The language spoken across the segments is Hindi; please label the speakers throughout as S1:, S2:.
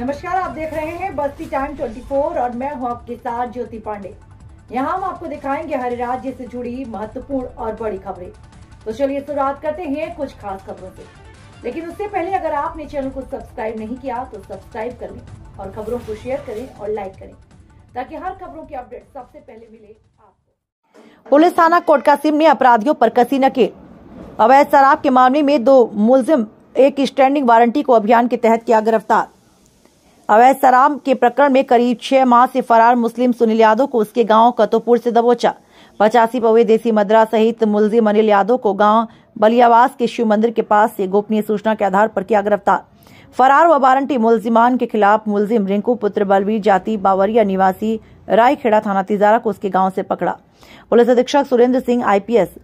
S1: नमस्कार आप देख रहे हैं बस्ती टाइम 24 और मैं हूं आपके साथ ज्योति पांडे यहां हम आपको दिखाएंगे हर राज्य से जुड़ी महत्वपूर्ण और बड़ी खबरें तो चलिए शुरुआत करते हैं कुछ खास खबरों से लेकिन उससे पहले अगर आपने चैनल को सब्सक्राइब नहीं किया तो सब्सक्राइब कर और खबरों को शेयर करें और लाइक करें ताकि हर खबरों की अपडेट सबसे पहले मिले
S2: आपको पुलिस थाना कोटका सिम में अपराधियों पर कसी के अवैध शराब के मामले में दो मुलजिम एक स्टैंडिंग वारंटी को अभियान के तहत किया गिरफ्तार अवैध शराब के प्रकरण में करीब छह माह से फरार मुस्लिम सुनील यादव को उसके गांव कतोपुर से दबोचा पचासी पवे देसी मद्रा सहित मुलजिम अनिल यादव को गांव बलियावास के शिव मंदिर के पास से गोपनीय सूचना के आधार पर किया गिरफ्तार फरार व वारंटी मुलजिमान के खिलाफ मुलजिम रिंकू पुत्र बलवीर जाति बावरिया निवासी रायखेड़ा थाना तिजारा को उसके गांव से पकड़ा पुलिस अधीक्षक सुरेंद्र सिंह आईपीएस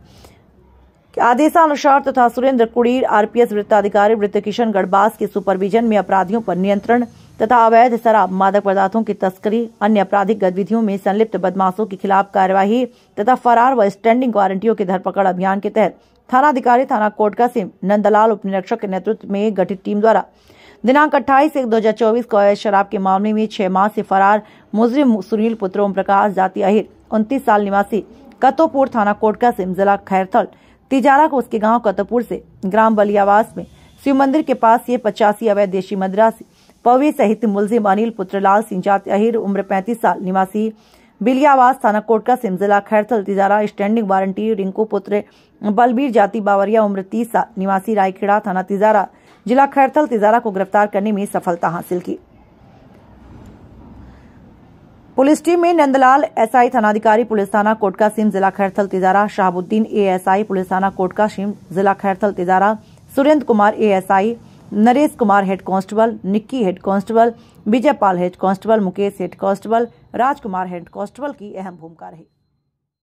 S2: आदेशानुसार तथा सुरेंद्र कुड़ीर आरपीएस वृत्ताधिकारी वृत्त किशन गढ़बास के सुपरविजन में अपराधियों पर नियंत्रण तथा अवैध शराब मादक पदार्थों की तस्करी अन्य आपराधिक गतिविधियों में संलिप्त बदमाशों के खिलाफ कार्यवाही तथा फरार व स्टैंडिंग वारंटियों के धरपकड़ अभियान के तहत थानाधिकारी थाना कोटका सिम नंदलाल उप निरीक्षक के नेतृत्व में गठित टीम द्वारा दिनांक अट्ठाईस एक दो हजार चौबीस को अवैध शराब के मामले में छह माह से फरार मुजरिम सुनील पुत्र ओम प्रकाश जाति अहिर उनतीस साल निवासी कतोपुर थाना कोटका सिम जिला खैरथल तिजारा को उसके गांव कतोपुर से ग्राम बलियावास में शिव मंदिर के पास ये पचासी अवैध देशी मद्रास पवी सहित मुलजिम अनिल पुत्रलाल सिंह अहिर उम्र पैंतीस साल निवासी बिलियावास थाना कोटका सिमजिला खैरथल तिजारा स्टैंडिंग वारंटी रिंकू पुत्र बलबीर जाति बावरिया उम्र तीस साल निवासी रायखेड़ा थाना तिजारा जिला खैरथल तिजारा को गिरफ्तार करने में सफलता हासिल की पुलिस टीम में नंदलाल एसआई थानाधिकारी पुलिस थाना कोटका सिम जिला खैरथल तिजारा शाहबुद्दीन एएसआई पुलिस थाना कोटका सिम जिला Khairthal Tijara Surendra Kumar ASI Naresh Kumar head constable Nikki head constable Vijaypal head constable Mukesh head constable Rajkumar head constable की अहम भूमिका रही